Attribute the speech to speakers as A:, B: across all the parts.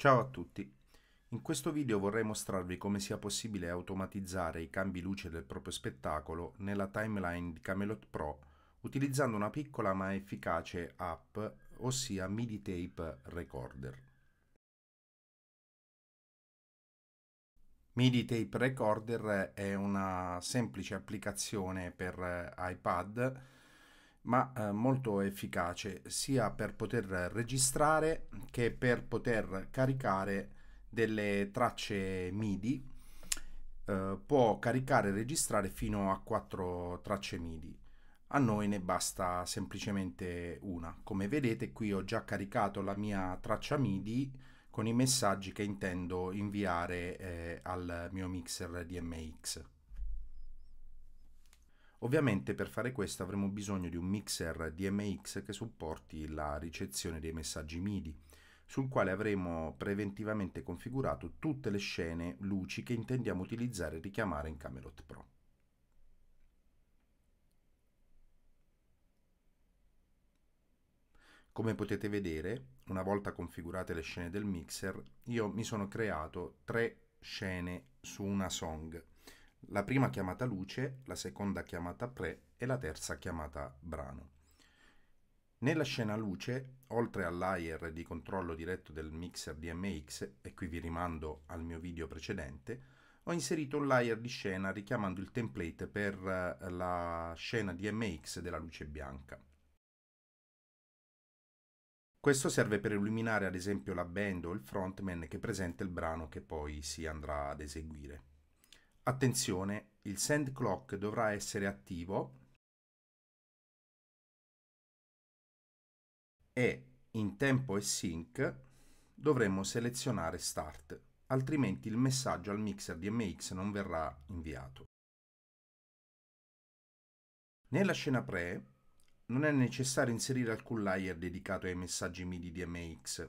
A: Ciao a tutti! In questo video vorrei mostrarvi come sia possibile automatizzare i cambi luce del proprio spettacolo nella timeline di Camelot Pro utilizzando una piccola ma efficace app, ossia MIDI Tape Recorder. MIDI Tape Recorder è una semplice applicazione per eh, iPad ma eh, molto efficace sia per poter registrare che per poter caricare delle tracce MIDI. Eh, può caricare e registrare fino a 4 tracce MIDI. A noi ne basta semplicemente una. Come vedete qui ho già caricato la mia traccia MIDI con i messaggi che intendo inviare eh, al mio mixer DMX. Ovviamente per fare questo avremo bisogno di un mixer DMX che supporti la ricezione dei messaggi MIDI, sul quale avremo preventivamente configurato tutte le scene luci che intendiamo utilizzare e richiamare in Camelot Pro. Come potete vedere, una volta configurate le scene del mixer, io mi sono creato tre scene su una song la prima chiamata luce, la seconda chiamata pre e la terza chiamata brano. Nella scena luce, oltre all'ayer di controllo diretto del mixer DMX, e qui vi rimando al mio video precedente, ho inserito un l'ayer di scena richiamando il template per eh, la scena DMX della luce bianca. Questo serve per illuminare ad esempio la band o il frontman che presenta il brano che poi si andrà ad eseguire. Attenzione, il send clock dovrà essere attivo e in tempo e sync dovremmo selezionare start, altrimenti il messaggio al mixer DMX non verrà inviato. Nella scena pre non è necessario inserire alcun layer dedicato ai messaggi MIDI DMX.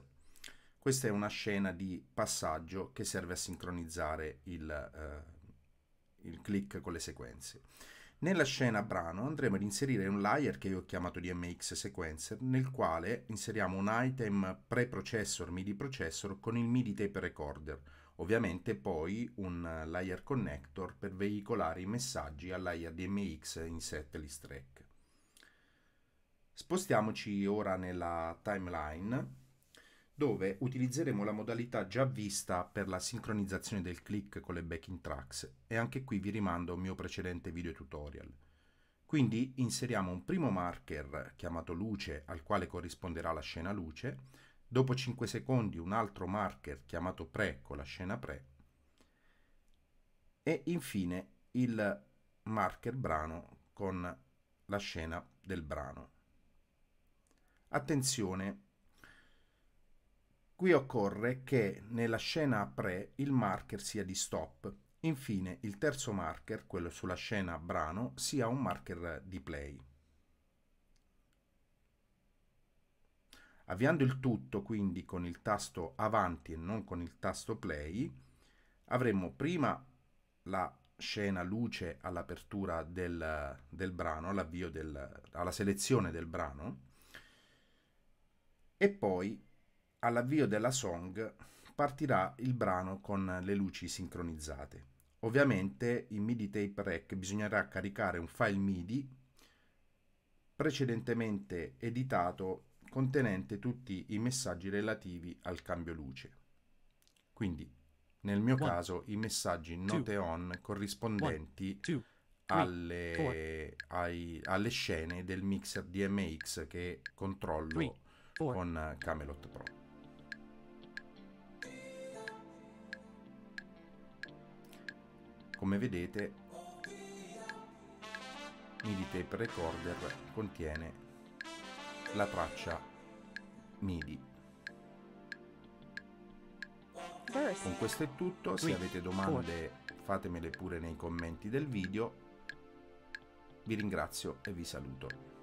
A: Questa è una scena di passaggio che serve a sincronizzare il, eh, il click con le sequenze. Nella scena brano andremo ad inserire un layer che io ho chiamato DMX Sequencer, nel quale inseriamo un item pre-processor MIDI processor con il MIDI tape recorder, ovviamente poi un layer connector per veicolare i messaggi al layer DMX in setlist track. Spostiamoci ora nella timeline dove utilizzeremo la modalità già vista per la sincronizzazione del click con le backing tracks e anche qui vi rimando a un mio precedente video tutorial. Quindi inseriamo un primo marker chiamato luce al quale corrisponderà la scena luce, dopo 5 secondi un altro marker chiamato pre con la scena pre e infine il marker brano con la scena del brano. Attenzione, Qui occorre che nella scena pre il marker sia di stop. Infine il terzo marker, quello sulla scena brano, sia un marker di play. Avviando il tutto quindi con il tasto avanti e non con il tasto play, avremo prima la scena luce all'apertura del, del, brano, all'avvio alla selezione del brano, e poi all'avvio della song partirà il brano con le luci sincronizzate. Ovviamente in MIDI tape Rack bisognerà caricare un file MIDI precedentemente editato contenente tutti i messaggi relativi al cambio luce. Quindi nel mio one, caso i messaggi note two, on corrispondenti one, two, three, alle, ai, alle, scene del mixer DMX che controllo three, con Camelot Pro. Come vedete MIDI Tape Recorder contiene la traccia MIDI. Con questo è tutto, se avete domande fatemele pure nei commenti del video. Vi ringrazio e vi saluto.